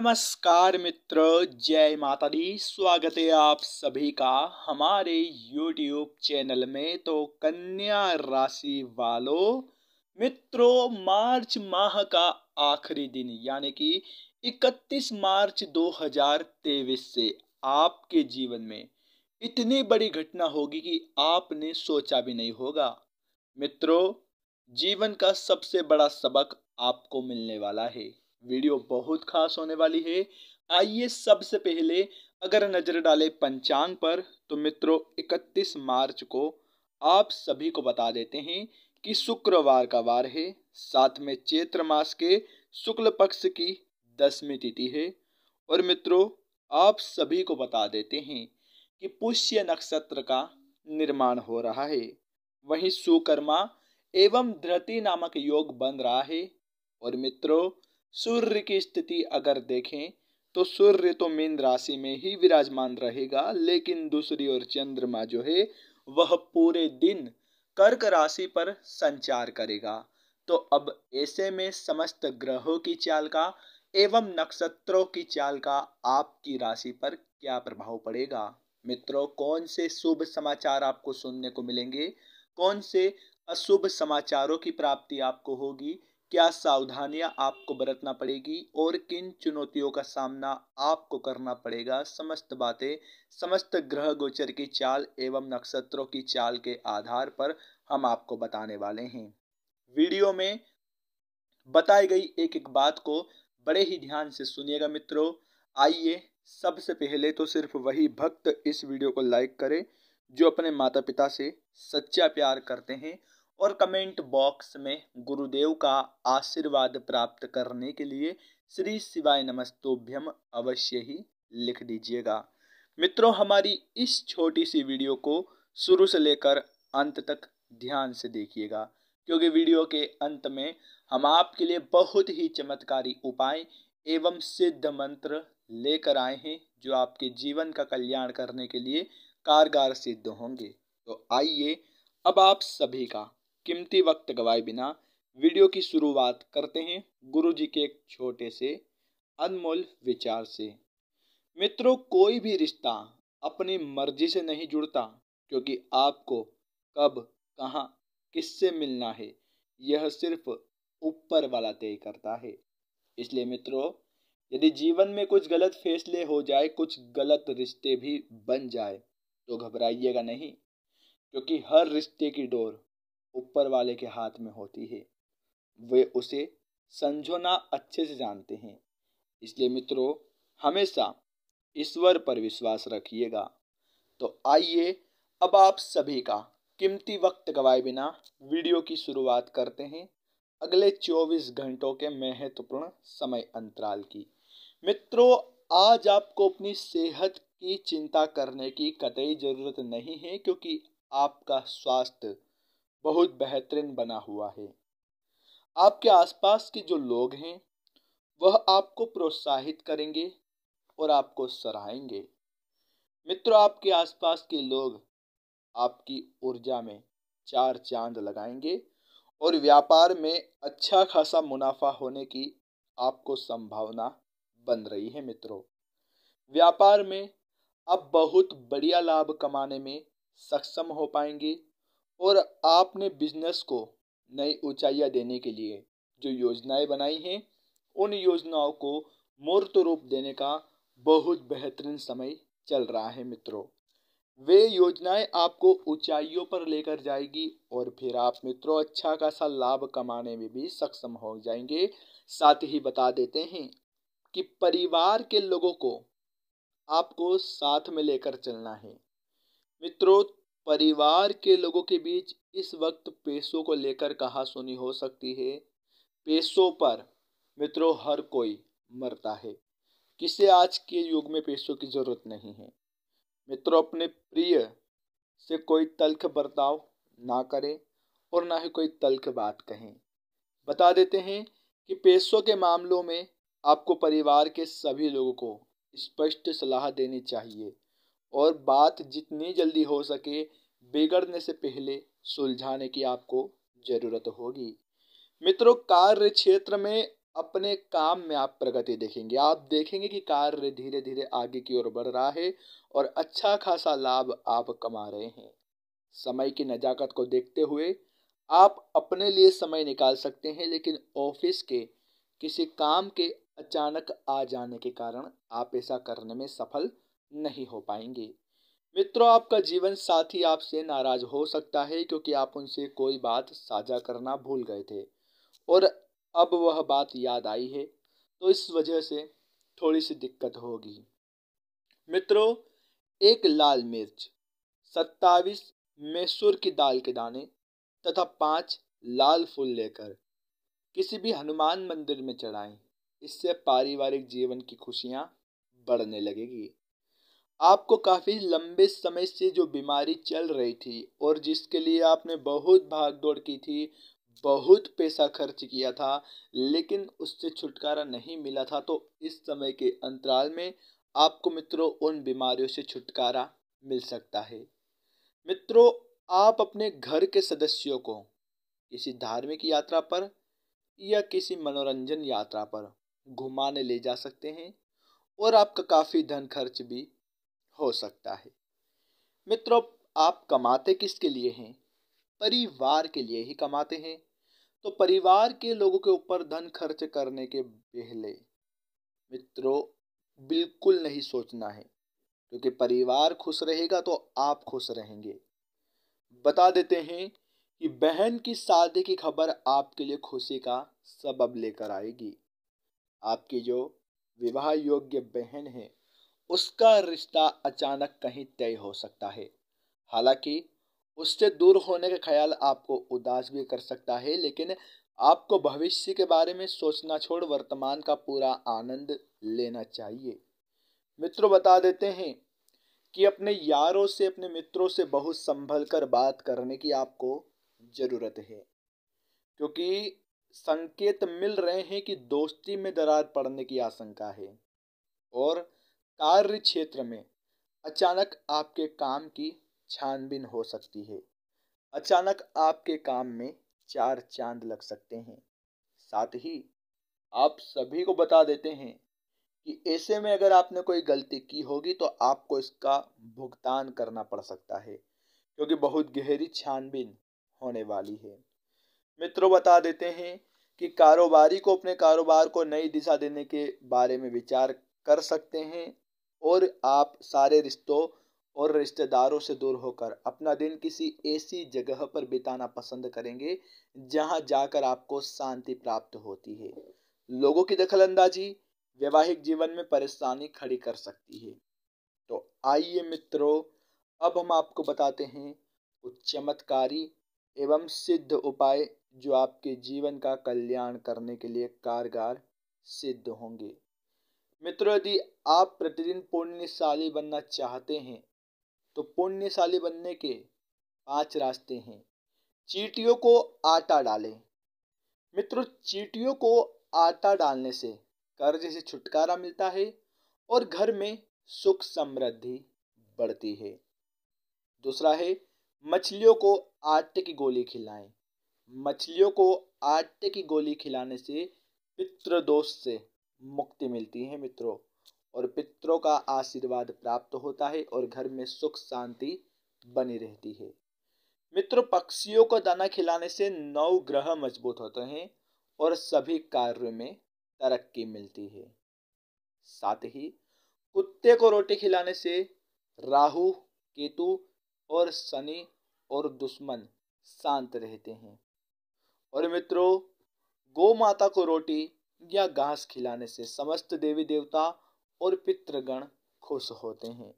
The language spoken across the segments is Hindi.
नमस्कार मित्र जय माता दी स्वागत है आप सभी का हमारे YouTube चैनल में तो कन्या राशि वालों मित्रों मार्च माह का आखिरी दिन यानी कि 31 मार्च 2023 से आपके जीवन में इतनी बड़ी घटना होगी कि आपने सोचा भी नहीं होगा मित्रों जीवन का सबसे बड़ा सबक आपको मिलने वाला है वीडियो बहुत खास होने वाली है आइए सबसे पहले अगर नज़र डाले पंचांग पर तो मित्रों 31 मार्च को आप सभी को बता देते हैं कि शुक्रवार का वार है साथ में चैत्र मास के शुक्ल पक्ष की दसवीं तिथि है और मित्रों आप सभी को बता देते हैं कि पुष्य नक्षत्र का निर्माण हो रहा है वहीं सुकर्मा एवं धृति नामक योग बन रहा है और मित्रों सूर्य की स्थिति अगर देखें तो सूर्य तो मीन राशि में ही विराजमान रहेगा लेकिन दूसरी ओर चंद्रमा जो है वह पूरे दिन कर्क राशि पर संचार करेगा तो अब ऐसे में समस्त ग्रहों की चाल का एवं नक्षत्रों की चाल का आपकी राशि पर क्या प्रभाव पड़ेगा मित्रों कौन से शुभ समाचार आपको सुनने को मिलेंगे कौन से अशुभ समाचारों की प्राप्ति आपको होगी क्या सावधानियां आपको बरतना पड़ेगी और किन चुनौतियों का सामना आपको करना पड़ेगा समस्त बातें समस्त ग्रह गोचर की चाल एवं नक्षत्रों की चाल के आधार पर हम आपको बताने वाले हैं वीडियो में बताई गई एक एक बात को बड़े ही ध्यान से सुनिएगा मित्रों आइए सबसे पहले तो सिर्फ वही भक्त इस वीडियो को लाइक करें जो अपने माता पिता से सच्चा प्यार करते हैं और कमेंट बॉक्स में गुरुदेव का आशीर्वाद प्राप्त करने के लिए श्री शिवाय नमस्तोभ्यम अवश्य ही लिख दीजिएगा मित्रों हमारी इस छोटी सी वीडियो को शुरू से लेकर अंत तक ध्यान से देखिएगा क्योंकि वीडियो के अंत में हम आपके लिए बहुत ही चमत्कारी उपाय एवं सिद्ध मंत्र लेकर आए हैं जो आपके जीवन का कल्याण करने के लिए कारगर सिद्ध होंगे तो आइए अब आप सभी का कीमती वक्त गवाए बिना वीडियो की शुरुआत करते हैं गुरु जी के एक छोटे से अनमोल विचार से मित्रों कोई भी रिश्ता अपनी मर्जी से नहीं जुड़ता क्योंकि आपको कब कहाँ किससे मिलना है यह सिर्फ ऊपर वाला तय करता है इसलिए मित्रों यदि जीवन में कुछ गलत फैसले हो जाए कुछ गलत रिश्ते भी बन जाए तो घबराइएगा नहीं क्योंकि हर रिश्ते की डोर ऊपर वाले के हाथ में होती है वे उसे समझोना अच्छे से जानते हैं इसलिए मित्रों हमेशा ईश्वर पर विश्वास रखिएगा तो आइए अब आप सभी का कीमती वक्त गवाए बिना वीडियो की शुरुआत करते हैं अगले 24 घंटों के महत्वपूर्ण समय अंतराल की मित्रों आज आपको अपनी सेहत की चिंता करने की कतई ज़रूरत नहीं है क्योंकि आपका स्वास्थ्य बहुत बेहतरीन बना हुआ है आपके आसपास के जो लोग हैं वह आपको प्रोत्साहित करेंगे और आपको सराहेंगे मित्रों आपके आसपास के लोग आपकी ऊर्जा में चार चांद लगाएंगे और व्यापार में अच्छा खासा मुनाफा होने की आपको संभावना बन रही है मित्रों व्यापार में आप बहुत बढ़िया लाभ कमाने में सक्षम हो पाएंगे और आपने बिजनेस को नई ऊंचाइयां देने के लिए जो योजनाएं बनाई हैं उन योजनाओं को मूर्त रूप देने का बहुत बेहतरीन समय चल रहा है मित्रों वे योजनाएं आपको ऊंचाइयों पर लेकर जाएगी और फिर आप मित्रों अच्छा खासा लाभ कमाने में भी सक्षम हो जाएंगे साथ ही बता देते हैं कि परिवार के लोगों को आपको साथ में लेकर चलना है मित्रों परिवार के लोगों के बीच इस वक्त पैसों को लेकर कहा सुनी हो सकती है पैसों पर मित्रों हर कोई मरता है किसे आज के युग में पैसों की ज़रूरत नहीं है मित्रों अपने प्रिय से कोई तल्ख बर्ताव ना करें और ना ही कोई तल्ख बात कहें बता देते हैं कि पैसों के मामलों में आपको परिवार के सभी लोगों को स्पष्ट सलाह देनी चाहिए और बात जितनी जल्दी हो सके बिगड़ने से पहले सुलझाने की आपको ज़रूरत होगी मित्रों कार्य क्षेत्र में अपने काम में आप प्रगति देखेंगे आप देखेंगे कि कार्य धीरे धीरे आगे की ओर बढ़ रहा है और अच्छा खासा लाभ आप कमा रहे हैं समय की नज़ाकत को देखते हुए आप अपने लिए समय निकाल सकते हैं लेकिन ऑफिस के किसी काम के अचानक आ जाने के कारण आप ऐसा करने में सफल नहीं हो पाएंगे मित्रों आपका जीवन साथी आपसे नाराज हो सकता है क्योंकि आप उनसे कोई बात साझा करना भूल गए थे और अब वह बात याद आई है तो इस वजह से थोड़ी सी दिक्कत होगी मित्रों एक लाल मिर्च सत्ताईस मैसूर की दाल के दाने तथा पांच लाल फूल लेकर किसी भी हनुमान मंदिर में चढ़ाएं इससे पारिवारिक जीवन की खुशियां बढ़ने लगेगी आपको काफ़ी लंबे समय से जो बीमारी चल रही थी और जिसके लिए आपने बहुत भाग दौड़ की थी बहुत पैसा खर्च किया था लेकिन उससे छुटकारा नहीं मिला था तो इस समय के अंतराल में आपको मित्रों उन बीमारियों से छुटकारा मिल सकता है मित्रों आप अपने घर के सदस्यों को किसी धार्मिक यात्रा पर या किसी मनोरंजन यात्रा पर घुमाने ले जा सकते हैं और आपका काफ़ी धन खर्च भी हो सकता है मित्रों आप कमाते किसके लिए हैं परिवार के लिए ही कमाते हैं तो परिवार के लोगों के ऊपर धन खर्च करने के पहले मित्रों बिल्कुल नहीं सोचना है क्योंकि परिवार खुश रहेगा तो आप खुश रहेंगे बता देते हैं कि बहन की शादी की खबर आपके लिए खुशी का सबब लेकर आएगी आपकी जो विवाह योग्य बहन है उसका रिश्ता अचानक कहीं तय हो सकता है हालांकि उससे दूर होने का ख्याल आपको उदास भी कर सकता है लेकिन आपको भविष्य के बारे में सोचना छोड़ वर्तमान का पूरा आनंद लेना चाहिए मित्रों बता देते हैं कि अपने यारों से अपने मित्रों से बहुत संभल कर बात करने की आपको ज़रूरत है क्योंकि संकेत मिल रहे हैं कि दोस्ती में दरार पड़ने की आशंका है और कार्य क्षेत्र में अचानक आपके काम की छानबीन हो सकती है अचानक आपके काम में चार चांद लग सकते हैं साथ ही आप सभी को बता देते हैं कि ऐसे में अगर आपने कोई गलती की होगी तो आपको इसका भुगतान करना पड़ सकता है क्योंकि बहुत गहरी छानबीन होने वाली है मित्रों बता देते हैं कि कारोबारी को अपने कारोबार को नई दिशा देने के बारे में विचार कर सकते हैं और आप सारे रिश्तों और रिश्तेदारों से दूर होकर अपना दिन किसी ऐसी जगह पर बिताना पसंद करेंगे जहां जाकर आपको शांति प्राप्त होती है लोगों की दखलंदाजी वैवाहिक जीवन में परेशानी खड़ी कर सकती है तो आइए मित्रों अब हम आपको बताते हैं कुछ चमत्कारी एवं सिद्ध उपाय जो आपके जीवन का कल्याण करने के लिए कारगर सिद्ध होंगे मित्रों यदि आप प्रतिदिन पुण्यशाली बनना चाहते हैं तो पुण्यशाली बनने के पांच रास्ते हैं चीटियों को आटा डालें मित्रों चीटियों को आटा डालने से कर्ज से छुटकारा मिलता है और घर में सुख समृद्धि बढ़ती है दूसरा है मछलियों को आटे की गोली खिलाएं मछलियों को आटे की गोली खिलाने से पितृदोष से मुक्ति मिलती है मित्रों और पितरों का आशीर्वाद प्राप्त होता है और घर में सुख शांति बनी रहती है मित्रों पक्षियों को दाना खिलाने से नौ ग्रह मजबूत होते हैं और सभी कार्यों में तरक्की मिलती है साथ ही कुत्ते को रोटी खिलाने से राहु केतु और शनि और दुश्मन शांत रहते हैं और मित्रों गौ माता को रोटी या घास खिलाने से समस्त देवी देवता और पितृगण खुश होते हैं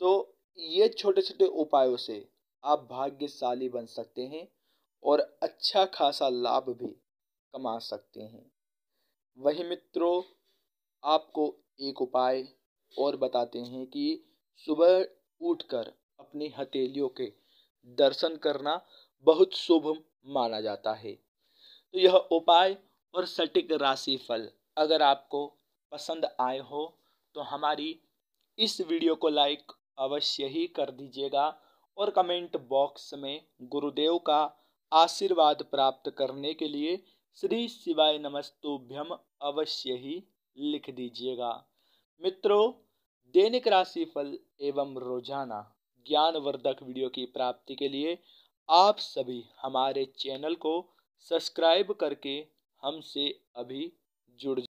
तो ये छोटे छोटे उपायों से आप भाग्यशाली बन सकते हैं और अच्छा खासा लाभ भी कमा सकते हैं वही मित्रों आपको एक उपाय और बताते हैं कि सुबह उठकर अपनी हथेलियों के दर्शन करना बहुत शुभ माना जाता है तो यह उपाय और सटीक राशिफल अगर आपको पसंद आए हो तो हमारी इस वीडियो को लाइक अवश्य ही कर दीजिएगा और कमेंट बॉक्स में गुरुदेव का आशीर्वाद प्राप्त करने के लिए श्री शिवाय नमस्तुभ्यम अवश्य ही लिख दीजिएगा मित्रों दैनिक राशिफल एवं रोजाना ज्ञानवर्धक वीडियो की प्राप्ति के लिए आप सभी हमारे चैनल को सब्सक्राइब करके हमसे अभी जुड़